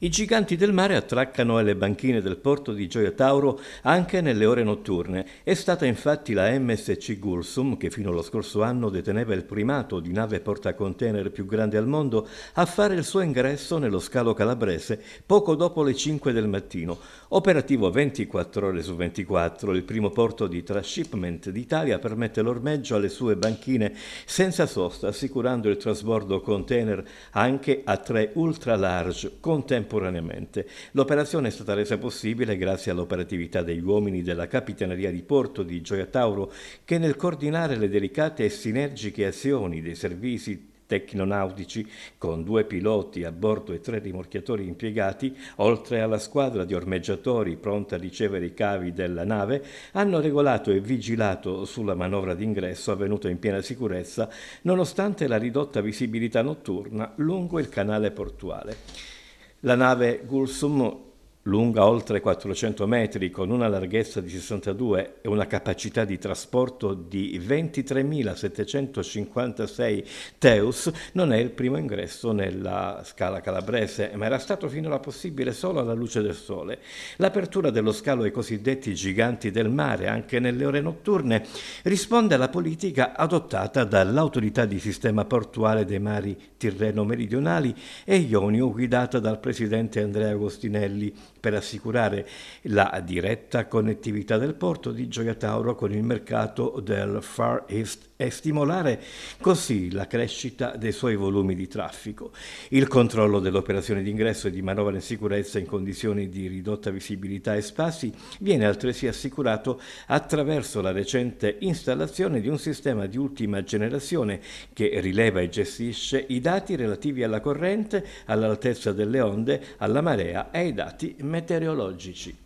I giganti del mare attraccano alle banchine del porto di Gioia Tauro anche nelle ore notturne. È stata infatti la MSC Gulsum, che fino allo scorso anno deteneva il primato di nave portacontainer più grande al mondo, a fare il suo ingresso nello scalo calabrese poco dopo le 5 del mattino. Operativo 24 ore su 24, il primo porto di transshipment d'Italia permette l'ormeggio alle sue banchine senza sosta, assicurando il trasbordo container anche a tre ultra large contemporaneamente temporaneamente. L'operazione è stata resa possibile grazie all'operatività degli uomini della Capitaneria di Porto di Gioia Tauro che nel coordinare le delicate e sinergiche azioni dei servizi tecnonautici con due piloti a bordo e tre rimorchiatori impiegati, oltre alla squadra di ormeggiatori pronta a ricevere i cavi della nave, hanno regolato e vigilato sulla manovra d'ingresso avvenuta in piena sicurezza nonostante la ridotta visibilità notturna lungo il canale portuale la nave Gulsum lunga oltre 400 metri con una larghezza di 62 e una capacità di trasporto di 23.756 teus, non è il primo ingresso nella scala calabrese, ma era stato finora possibile solo alla luce del sole. L'apertura dello scalo ai cosiddetti giganti del mare, anche nelle ore notturne, risponde alla politica adottata dall'autorità di sistema portuale dei mari tirreno-meridionali e ionio guidata dal presidente Andrea Agostinelli per assicurare la diretta connettività del porto di Gioia Tauro con il mercato del Far East e stimolare così la crescita dei suoi volumi di traffico. Il controllo dell'operazione d'ingresso e di manovra in sicurezza in condizioni di ridotta visibilità e spazi viene altresì assicurato attraverso la recente installazione di un sistema di ultima generazione che rileva e gestisce i dati relativi alla corrente, all'altezza delle onde, alla marea e ai dati meteorologici meteorologici.